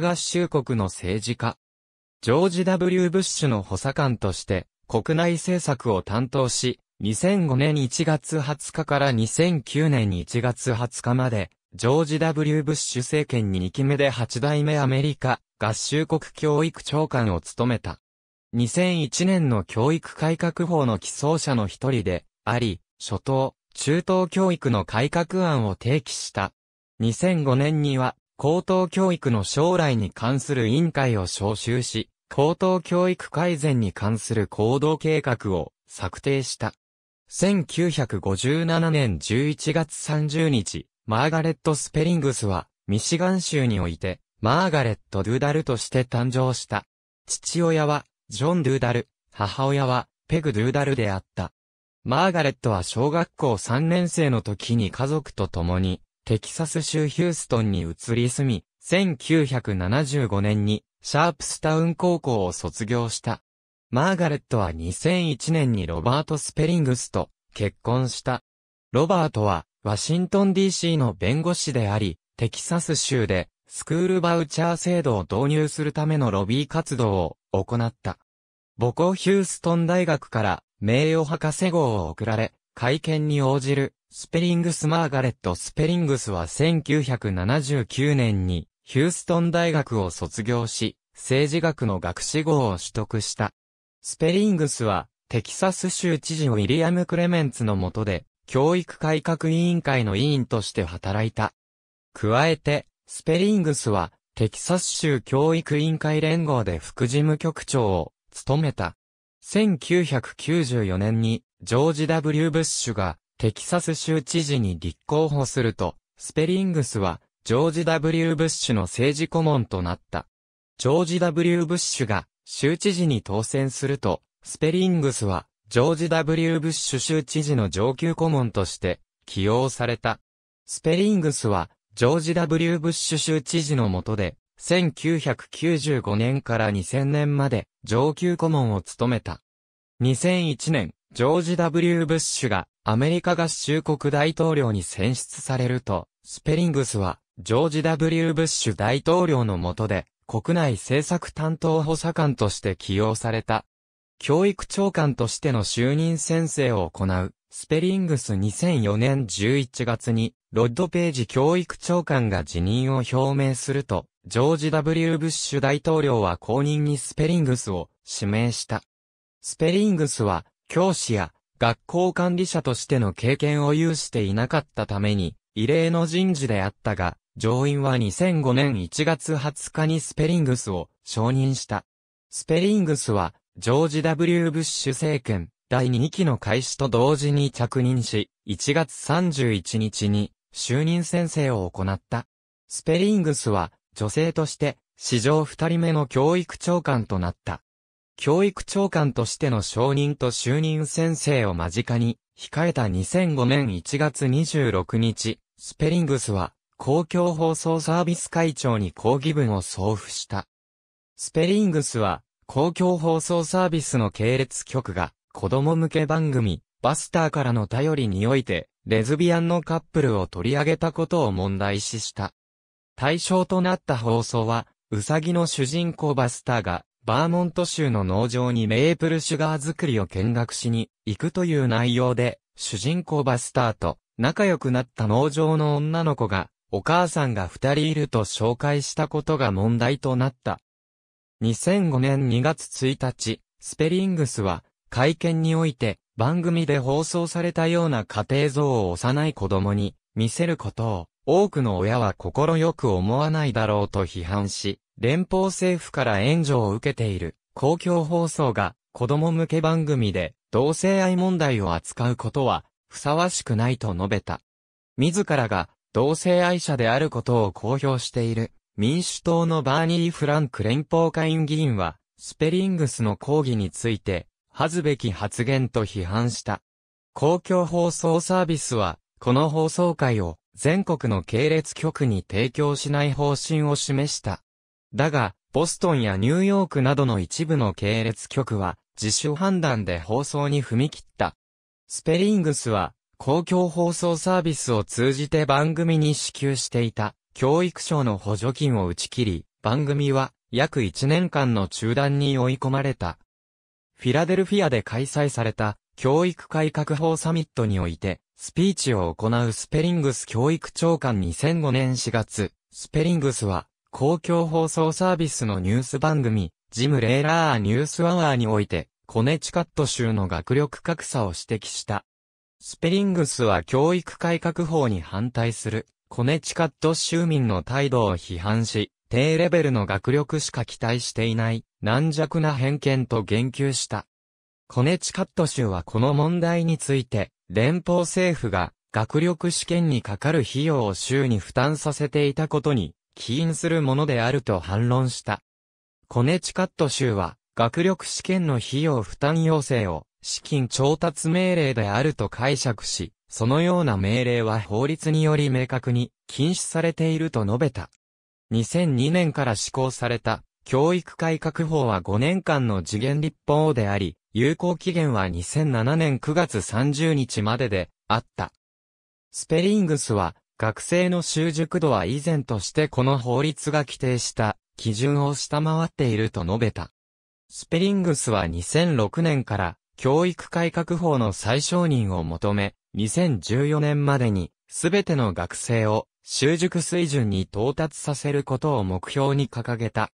合衆国の政治家。ジョージ・ W・ ブッシュの補佐官として、国内政策を担当し、2005年1月20日から2009年1月20日まで、ジョージ・ W・ ブッシュ政権に2期目で8代目アメリカ合衆国教育長官を務めた。2001年の教育改革法の起草者の一人で、あり、初等、中等教育の改革案を提起した。2005年には、高等教育の将来に関する委員会を招集し、高等教育改善に関する行動計画を策定した。1957年11月30日、マーガレット・スペリングスは、ミシガン州において、マーガレット・ドゥダルとして誕生した。父親は、ジョン・ドゥダル、母親は、ペグ・ドゥダルであった。マーガレットは小学校3年生の時に家族と共に、テキサス州ヒューストンに移り住み、1975年にシャープスタウン高校を卒業した。マーガレットは2001年にロバート・スペリングスと結婚した。ロバートはワシントン DC の弁護士であり、テキサス州でスクールバウチャー制度を導入するためのロビー活動を行った。母校ヒューストン大学から名誉博士号を贈られ、会見に応じるスペリングス・マーガレット・スペリングスは1979年にヒューストン大学を卒業し、政治学の学士号を取得した。スペリングスは、テキサス州知事ウィリアム・クレメンツの下で、教育改革委員会の委員として働いた。加えて、スペリングスは、テキサス州教育委員会連合で副事務局長を務めた。1994年に、ジョージ・ W・ ブッシュが、テキサス州知事に立候補すると、スペリングスは、ジョージ・ W・ ブッシュの政治顧問となった。ジョージ・ W・ ブッシュが、州知事に当選すると、スペリングスは、ジョージ・ W・ ブッシュ州知事の上級顧問として、起用された。スペリングスは、ジョージ・ W・ ブッシュ州知事の下で、1995年から2000年まで上級顧問を務めた。2001年、ジョージ・ W・ ブッシュがアメリカ合衆国大統領に選出されると、スペリングスは、ジョージ・ W・ ブッシュ大統領の下で、国内政策担当補佐官として起用された。教育長官としての就任宣誓を行う、スペリングス2004年11月に、ロッド・ページ教育長官が辞任を表明すると、ジョージ・ W・ ブッシュ大統領は後任にスペリングスを指名した。スペリングスは、教師や学校管理者としての経験を有していなかったために、異例の人事であったが、上院は2005年1月20日にスペリングスを承認した。スペリングスは、ジョージ・ W・ ブッシュ政権、第2期の開始と同時に着任し、1月31日に就任宣誓を行った。スペリングスは、女性として、史上2人目の教育長官となった。教育長官としての承認と就任先生を間近に、控えた2005年1月26日、スペリングスは、公共放送サービス会長に抗議文を送付した。スペリングスは、公共放送サービスの系列局が、子供向け番組、バスターからの頼りにおいて、レズビアンのカップルを取り上げたことを問題視した。対象となった放送は、うさぎの主人公バスターが、バーモント州の農場にメープルシュガー作りを見学しに行くという内容で、主人公バスターと仲良くなった農場の女の子が、お母さんが二人いると紹介したことが問題となった。2005年2月1日、スペリングスは、会見において、番組で放送されたような家庭像を幼い子供に見せることを多くの親は心よく思わないだろうと批判し、連邦政府から援助を受けている公共放送が子供向け番組で同性愛問題を扱うことはふさわしくないと述べた。自らが同性愛者であることを公表している民主党のバーニー・フランク連邦下院議員はスペリングスの抗議について恥ずべき発言と批判した。公共放送サービスはこの放送会を全国の系列局に提供しない方針を示した。だが、ボストンやニューヨークなどの一部の系列局は、自主判断で放送に踏み切った。スペリングスは、公共放送サービスを通じて番組に支給していた、教育省の補助金を打ち切り、番組は、約1年間の中断に追い込まれた。フィラデルフィアで開催された、教育改革法サミットにおいて、スピーチを行うスペリングス教育長官2005年4月、スペリングスは、公共放送サービスのニュース番組、ジム・レーラーニュースアワーにおいて、コネチカット州の学力格差を指摘した。スペリングスは教育改革法に反対する、コネチカット州民の態度を批判し、低レベルの学力しか期待していない、軟弱な偏見と言及した。コネチカット州はこの問題について、連邦政府が学力試験にかかる費用を州に負担させていたことに起因するものであると反論した。コネチカット州は学力試験の費用負担要請を資金調達命令であると解釈し、そのような命令は法律により明確に禁止されていると述べた。2002年から施行された教育改革法は5年間の次元立法であり、有効期限は2007年9月30日までであった。スペリングスは、学生の習熟度は以前としてこの法律が規定した基準を下回っていると述べた。スペリングスは2006年から教育改革法の再承認を求め、2014年までにすべての学生を習熟水準に到達させることを目標に掲げた。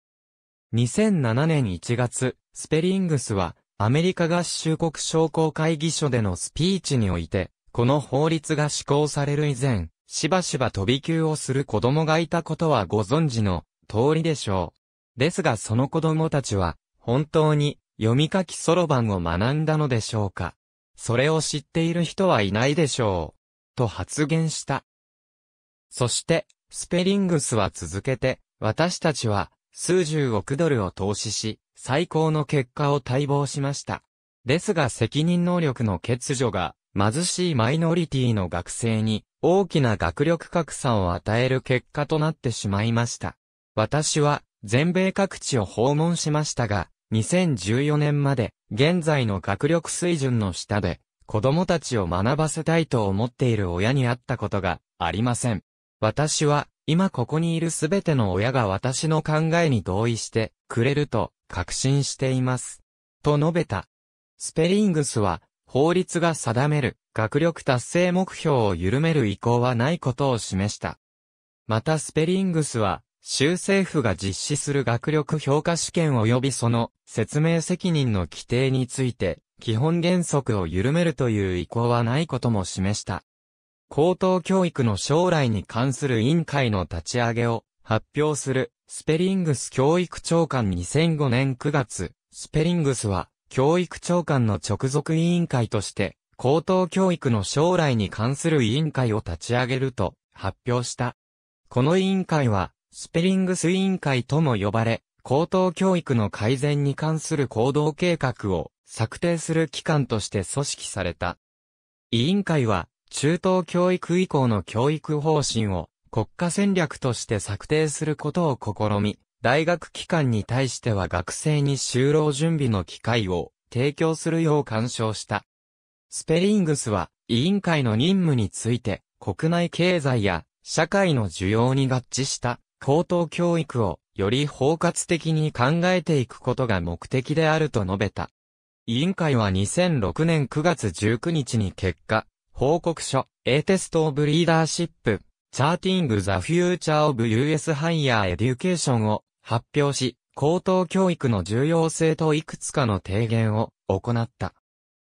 2007年1月、スペリングスはアメリカ合衆国商工会議所でのスピーチにおいて、この法律が施行される以前、しばしば飛び級をする子供がいたことはご存知の通りでしょう。ですがその子供たちは、本当に読み書きそろばんを学んだのでしょうか。それを知っている人はいないでしょう。と発言した。そして、スペリングスは続けて、私たちは数十億ドルを投資し、最高の結果を待望しました。ですが責任能力の欠如が貧しいマイノリティの学生に大きな学力格差を与える結果となってしまいました。私は全米各地を訪問しましたが、2014年まで現在の学力水準の下で子供たちを学ばせたいと思っている親に会ったことがありません。私は今ここにいるすべての親が私の考えに同意してくれると確信しています。と述べた。スペリングスは、法律が定める学力達成目標を緩める意向はないことを示した。またスペリングスは、州政府が実施する学力評価試験及びその説明責任の規定について、基本原則を緩めるという意向はないことも示した。高等教育の将来に関する委員会の立ち上げを発表するスペリングス教育長官2005年9月、スペリングスは、教育長官の直属委員会として、高等教育の将来に関する委員会を立ち上げると発表した。この委員会は、スペリングス委員会とも呼ばれ、高等教育の改善に関する行動計画を策定する機関として組織された。委員会は、中等教育以降の教育方針を国家戦略として策定することを試み、大学機関に対しては学生に就労準備の機会を提供するよう干渉した。スペリングスは委員会の任務について国内経済や社会の需要に合致した高等教育をより包括的に考えていくことが目的であると述べた。委員会は2006年9月19日に結果、報告書、A テストオブリーダーシップ、Charting the Future of US Higher Education を発表し、高等教育の重要性といくつかの提言を行った。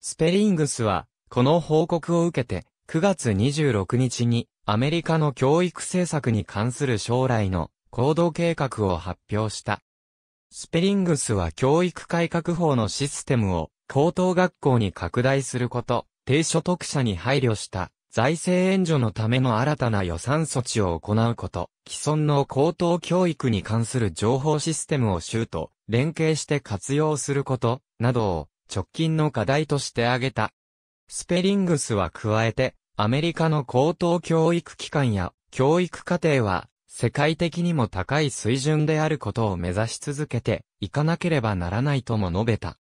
スペリングスは、この報告を受けて、9月26日にアメリカの教育政策に関する将来の行動計画を発表した。スペリングスは教育改革法のシステムを高等学校に拡大すること、低所得者に配慮した財政援助のための新たな予算措置を行うこと、既存の高等教育に関する情報システムを州と連携して活用すること、などを直近の課題として挙げた。スペリングスは加えて、アメリカの高等教育機関や教育課程は世界的にも高い水準であることを目指し続けていかなければならないとも述べた。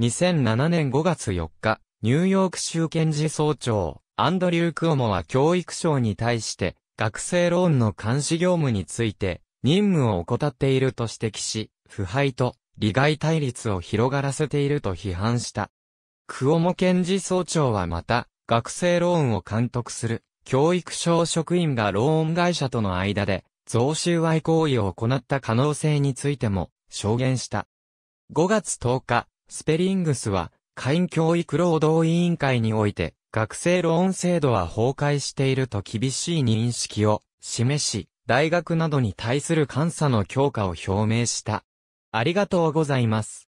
2007年5月4日、ニューヨーク州検事総長、アンドリュー・クオモは教育省に対して、学生ローンの監視業務について、任務を怠っていると指摘し、腐敗と利害対立を広がらせていると批判した。クオモ検事総長はまた、学生ローンを監督する教育省職員がローン会社との間で贈収賄行為を行った可能性についても証言した。5月10日、スペリングスは会員教育労働委員会において学生ローン制度は崩壊していると厳しい認識を示し、大学などに対する監査の強化を表明した。ありがとうございます。